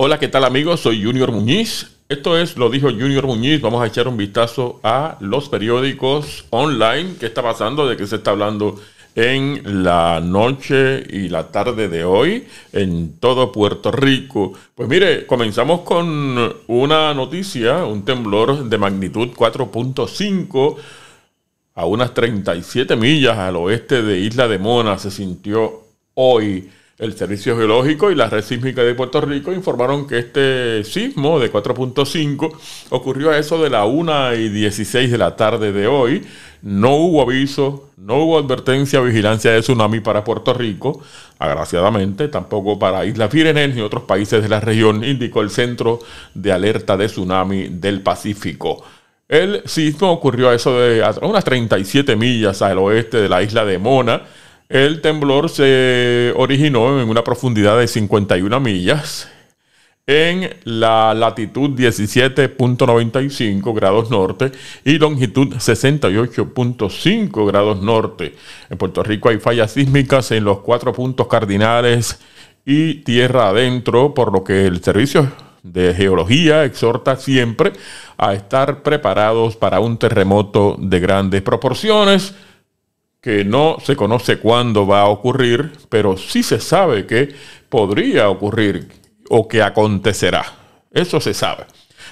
Hola, ¿qué tal amigos? Soy Junior Muñiz. Esto es, lo dijo Junior Muñiz, vamos a echar un vistazo a los periódicos online. ¿Qué está pasando? ¿De qué se está hablando en la noche y la tarde de hoy en todo Puerto Rico? Pues mire, comenzamos con una noticia, un temblor de magnitud 4.5 a unas 37 millas al oeste de Isla de Mona se sintió hoy. El Servicio Geológico y la Red Sísmica de Puerto Rico informaron que este sismo de 4.5 ocurrió a eso de la 1 y 16 de la tarde de hoy. No hubo aviso, no hubo advertencia o vigilancia de tsunami para Puerto Rico, agraciadamente, tampoco para Islas Firenes ni otros países de la región, indicó el Centro de Alerta de Tsunami del Pacífico. El sismo ocurrió a eso de unas 37 millas al oeste de la isla de Mona el temblor se originó en una profundidad de 51 millas en la latitud 17.95 grados norte y longitud 68.5 grados norte. En Puerto Rico hay fallas sísmicas en los cuatro puntos cardinales y tierra adentro, por lo que el servicio de geología exhorta siempre a estar preparados para un terremoto de grandes proporciones que no se conoce cuándo va a ocurrir, pero sí se sabe que podría ocurrir o que acontecerá. Eso se sabe.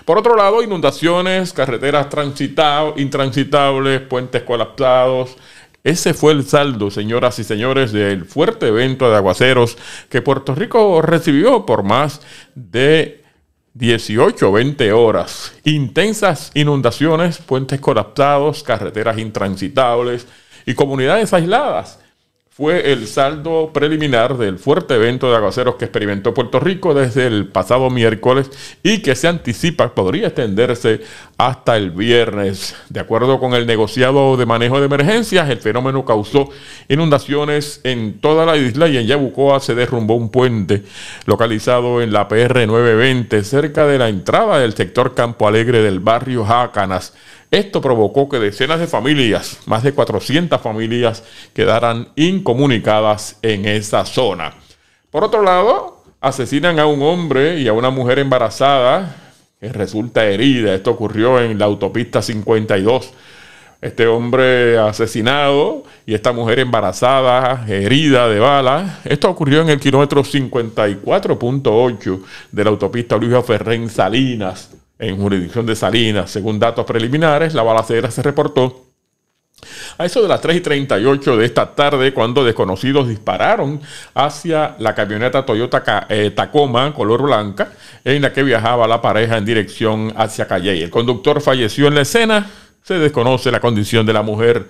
Por otro lado, inundaciones, carreteras intransitables, puentes colapsados. Ese fue el saldo, señoras y señores, del fuerte evento de aguaceros que Puerto Rico recibió por más de 18 o 20 horas. Intensas inundaciones, puentes colapsados, carreteras intransitables, y comunidades aisladas. Fue el saldo preliminar del fuerte evento de aguaceros que experimentó Puerto Rico desde el pasado miércoles y que se anticipa podría extenderse hasta el viernes. De acuerdo con el negociado de manejo de emergencias, el fenómeno causó inundaciones en toda la isla y en Yabucoa se derrumbó un puente localizado en la PR 920 cerca de la entrada del sector Campo Alegre del barrio Jácanas esto provocó que decenas de familias, más de 400 familias, quedaran incomunicadas en esa zona. Por otro lado, asesinan a un hombre y a una mujer embarazada que resulta herida. Esto ocurrió en la autopista 52 este hombre asesinado y esta mujer embarazada, herida de bala. Esto ocurrió en el kilómetro 54.8 de la autopista Luis Ferrén Salinas, en jurisdicción de Salinas. Según datos preliminares, la balacera se reportó a eso de las 3 y 38 de esta tarde, cuando desconocidos dispararon hacia la camioneta Toyota eh, Tacoma, color blanca, en la que viajaba la pareja en dirección hacia Calle. El conductor falleció en la escena, se desconoce la condición de la mujer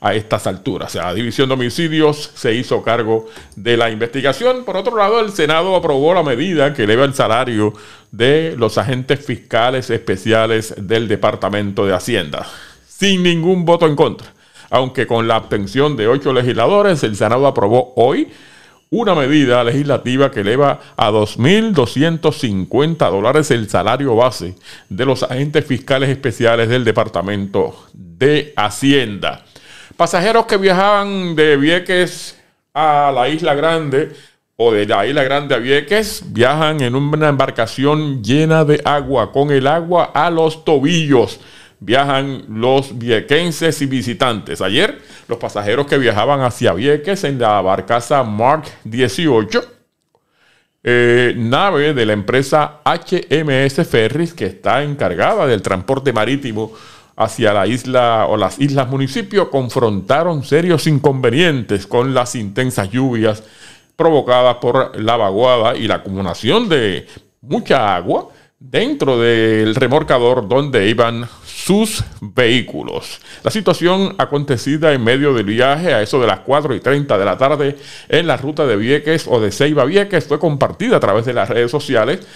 a estas alturas. La División de Homicidios se hizo cargo de la investigación. Por otro lado, el Senado aprobó la medida que eleva el salario de los agentes fiscales especiales del Departamento de Hacienda, sin ningún voto en contra. Aunque con la abstención de ocho legisladores, el Senado aprobó hoy una medida legislativa que eleva a 2.250 dólares el salario base de los agentes fiscales especiales del Departamento de Hacienda. Pasajeros que viajaban de Vieques a la Isla Grande o de la Isla Grande a Vieques viajan en una embarcación llena de agua, con el agua a los tobillos. Viajan los viequenses y visitantes. Ayer, los pasajeros que viajaban hacia Vieques en la barcaza Mark 18, eh, nave de la empresa HMS Ferris, que está encargada del transporte marítimo hacia la isla o las islas municipio confrontaron serios inconvenientes con las intensas lluvias provocadas por la vaguada y la acumulación de mucha agua dentro del remorcador donde iban sus vehículos. La situación acontecida en medio del viaje a eso de las 4 y 30 de la tarde en la ruta de Vieques o de Ceiba Vieques fue compartida a través de las redes sociales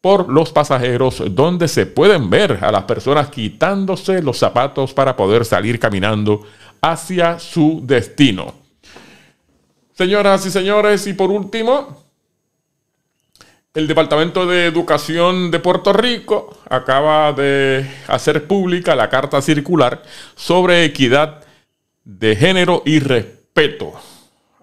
por los pasajeros donde se pueden ver a las personas quitándose los zapatos para poder salir caminando hacia su destino. Señoras y señores, y por último, el Departamento de Educación de Puerto Rico acaba de hacer pública la carta circular sobre equidad de género y respeto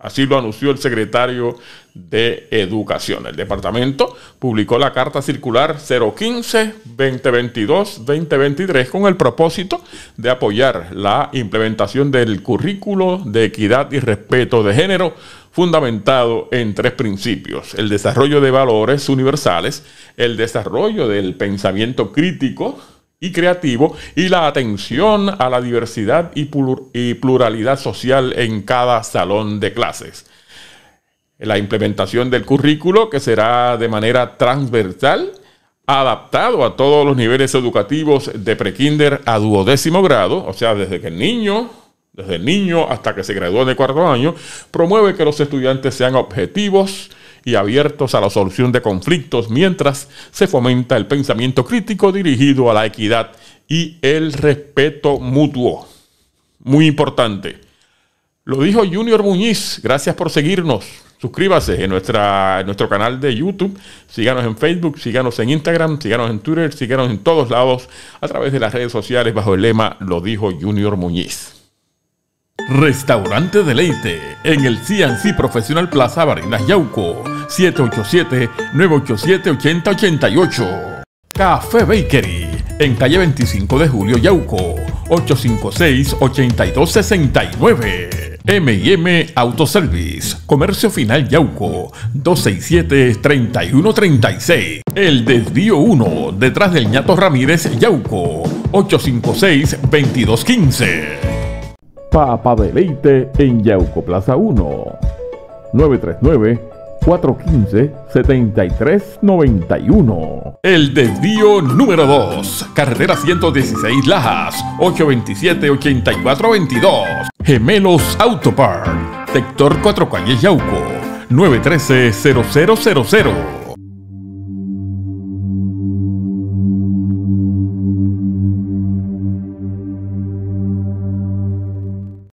Así lo anunció el secretario de Educación. El departamento publicó la carta circular 015-2022-2023 con el propósito de apoyar la implementación del currículo de equidad y respeto de género fundamentado en tres principios, el desarrollo de valores universales, el desarrollo del pensamiento crítico, y creativo y la atención a la diversidad y, pluralidad social en cada salón de clases. La implementación del currículo que será de manera transversal adaptado a todos los niveles educativos de prekinder a duodécimo grado, o sea, desde que el niño, desde el niño hasta que se graduó de cuarto año, promueve que los estudiantes sean objetivos, y abiertos a la solución de conflictos mientras se fomenta el pensamiento crítico dirigido a la equidad y el respeto mutuo. Muy importante. Lo dijo Junior Muñiz. Gracias por seguirnos. Suscríbase en, nuestra, nuestro canal de YouTube. Síganos en Facebook, síganos en Instagram, síganos en Twitter, síganos en todos lados a través de las redes sociales bajo el lema Lo dijo Junior Muñiz. Restaurante Deleite en el CNC Profesional Plaza Barinas Yauco 787-987-8088. Café Bakery en calle 25 de Julio Yauco 856-8269. MM Autoservice, Comercio Final Yauco, 267-3136. El Desvío 1, detrás del ñato Ramírez Yauco, 856-2215. Papa Deleite en Yauco Plaza 1. 939-415-7391. El desvío número 2. Carretera 116 Lajas, 827-8422. Gemelos Autopark, Sector 4 Calle Yauco. 913-0000.